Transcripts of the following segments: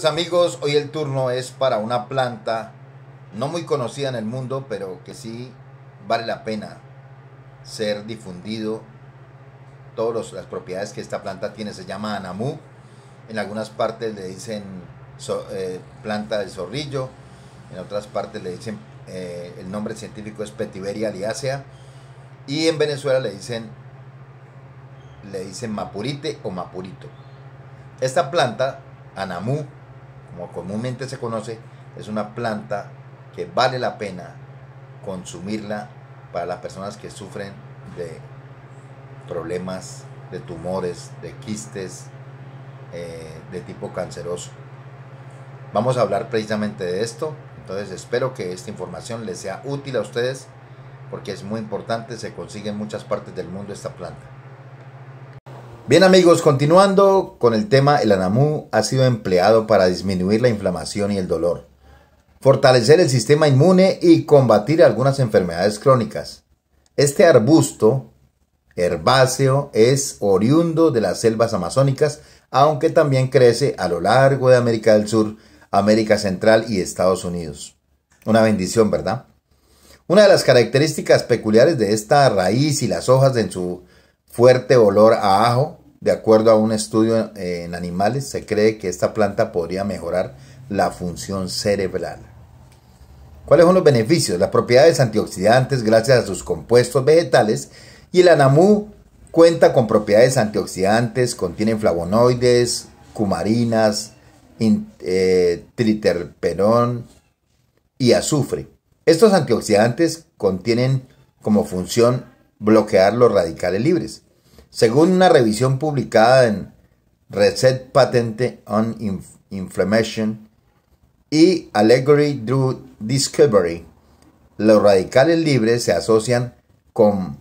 Pues, amigos, hoy el turno es para una planta no muy conocida en el mundo, pero que sí vale la pena ser difundido. Todas las propiedades que esta planta tiene se llama anamu. En algunas partes le dicen eh, planta de zorrillo, en otras partes le dicen, eh, el nombre científico es Petiveria aliacea, y en Venezuela le dicen, le dicen mapurite o mapurito. Esta planta, anamu como comúnmente se conoce, es una planta que vale la pena consumirla para las personas que sufren de problemas de tumores, de quistes eh, de tipo canceroso. Vamos a hablar precisamente de esto, entonces espero que esta información les sea útil a ustedes porque es muy importante, se consigue en muchas partes del mundo esta planta. Bien amigos, continuando con el tema, el anamú ha sido empleado para disminuir la inflamación y el dolor, fortalecer el sistema inmune y combatir algunas enfermedades crónicas. Este arbusto herbáceo es oriundo de las selvas amazónicas, aunque también crece a lo largo de América del Sur, América Central y Estados Unidos. Una bendición, ¿verdad? Una de las características peculiares de esta raíz y las hojas en su fuerte olor a ajo de acuerdo a un estudio en animales, se cree que esta planta podría mejorar la función cerebral. ¿Cuáles son los beneficios? Las propiedades antioxidantes gracias a sus compuestos vegetales y el anamú cuenta con propiedades antioxidantes, contienen flavonoides, cumarinas, eh, triterperón y azufre. Estos antioxidantes contienen como función bloquear los radicales libres. Según una revisión publicada en Reset Patent on Inflammation y Allegory Through Discovery, los radicales libres se asocian con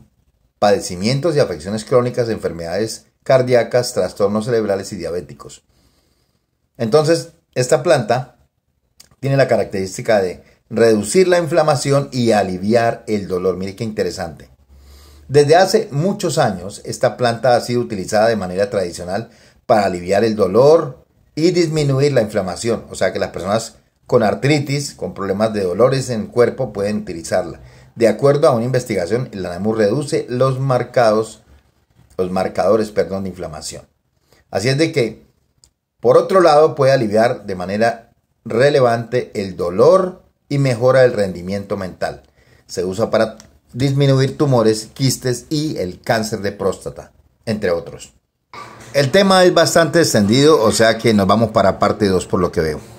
padecimientos y afecciones crónicas, enfermedades cardíacas, trastornos cerebrales y diabéticos. Entonces, esta planta tiene la característica de reducir la inflamación y aliviar el dolor. Mire qué interesante. Desde hace muchos años, esta planta ha sido utilizada de manera tradicional para aliviar el dolor y disminuir la inflamación. O sea que las personas con artritis, con problemas de dolores en el cuerpo, pueden utilizarla. De acuerdo a una investigación, el anamur reduce los marcados, los marcadores, perdón, de inflamación. Así es de que, por otro lado, puede aliviar de manera relevante el dolor y mejora el rendimiento mental. Se usa para disminuir tumores, quistes y el cáncer de próstata, entre otros. El tema es bastante extendido, o sea que nos vamos para parte 2 por lo que veo.